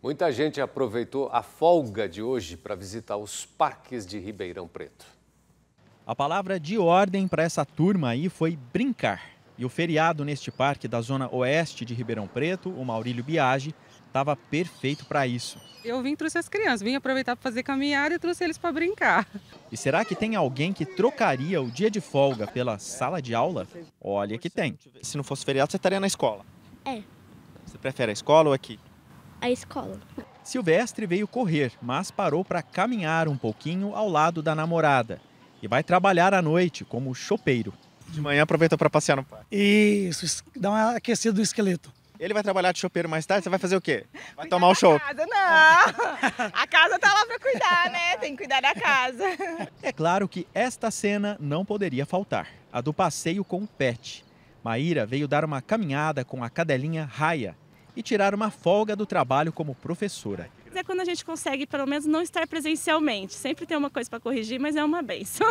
Muita gente aproveitou a folga de hoje para visitar os parques de Ribeirão Preto. A palavra de ordem para essa turma aí foi brincar. E o feriado neste parque da zona oeste de Ribeirão Preto, o Maurílio Biagi, estava perfeito para isso. Eu vim trouxe as crianças, vim aproveitar para fazer caminhada e trouxe eles para brincar. E será que tem alguém que trocaria o dia de folga pela sala de aula? Olha que tem. Se não fosse feriado, você estaria na escola. É. Você prefere a escola ou aqui? à escola. Silvestre veio correr, mas parou para caminhar um pouquinho ao lado da namorada. E vai trabalhar à noite como chopeiro. De manhã aproveita para passear no parque. Isso, dá uma aquecida do esqueleto. Ele vai trabalhar de chopeiro mais tarde, você vai fazer o quê? Vai cuidar tomar o show? Casa, não! A casa tá lá para cuidar, né? Tem que cuidar da casa. É claro que esta cena não poderia faltar, a do passeio com o pet. Maíra veio dar uma caminhada com a cadelinha Raia, e tirar uma folga do trabalho como professora. É quando a gente consegue, pelo menos, não estar presencialmente. Sempre tem uma coisa para corrigir, mas é uma benção.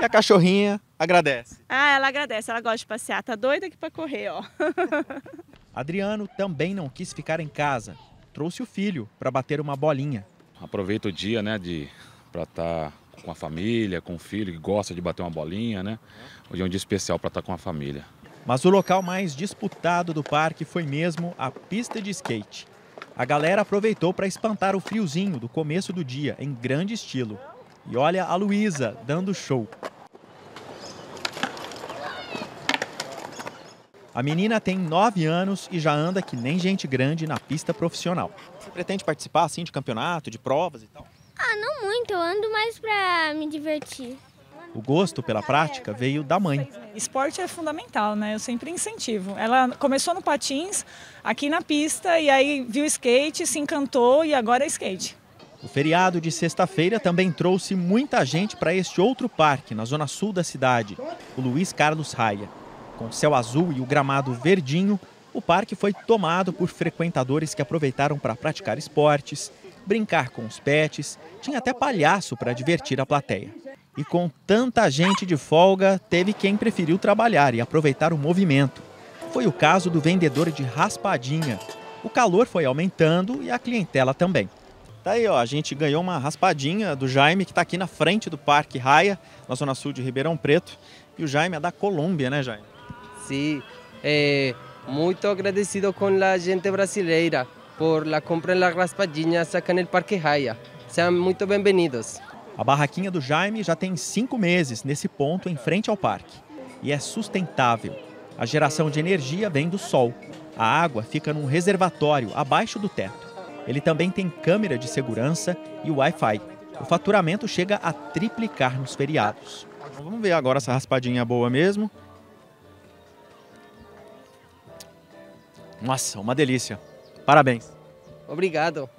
E a cachorrinha agradece. Ah, ela agradece. Ela gosta de passear. Tá doida aqui para correr, ó. Adriano também não quis ficar em casa. Trouxe o filho para bater uma bolinha. Aproveita o dia, né, de para estar tá com a família, com o filho que gosta de bater uma bolinha, né? Hoje é um dia especial para estar tá com a família. Mas o local mais disputado do parque foi mesmo a pista de skate. A galera aproveitou para espantar o friozinho do começo do dia em grande estilo. E olha a Luísa dando show. A menina tem 9 anos e já anda que nem gente grande na pista profissional. Você pretende participar assim de campeonato, de provas e tal? Ah, não muito, eu ando mais para me divertir. O gosto pela prática veio da mãe. Esporte é fundamental, né? Eu sempre incentivo. Ela começou no patins, aqui na pista, e aí viu skate, se encantou e agora é skate. O feriado de sexta-feira também trouxe muita gente para este outro parque, na zona sul da cidade, o Luiz Carlos Raia. Com céu azul e o gramado verdinho, o parque foi tomado por frequentadores que aproveitaram para praticar esportes, brincar com os pets, tinha até palhaço para divertir a plateia. E com tanta gente de folga, teve quem preferiu trabalhar e aproveitar o movimento. Foi o caso do vendedor de raspadinha. O calor foi aumentando e a clientela também. Tá aí, ó, a gente ganhou uma raspadinha do Jaime, que está aqui na frente do Parque Raia, na zona sul de Ribeirão Preto. E o Jaime é da Colômbia, né, Jaime? Sim, é, eh, muito agradecido com a gente brasileira por la compra de raspadinha aqui no Parque Raia. Sejam muito bem-vindos. A barraquinha do Jaime já tem cinco meses nesse ponto em frente ao parque e é sustentável. A geração de energia vem do sol. A água fica num reservatório abaixo do teto. Ele também tem câmera de segurança e Wi-Fi. O faturamento chega a triplicar nos feriados. Vamos ver agora essa raspadinha boa mesmo. Nossa, uma delícia. Parabéns. Obrigado.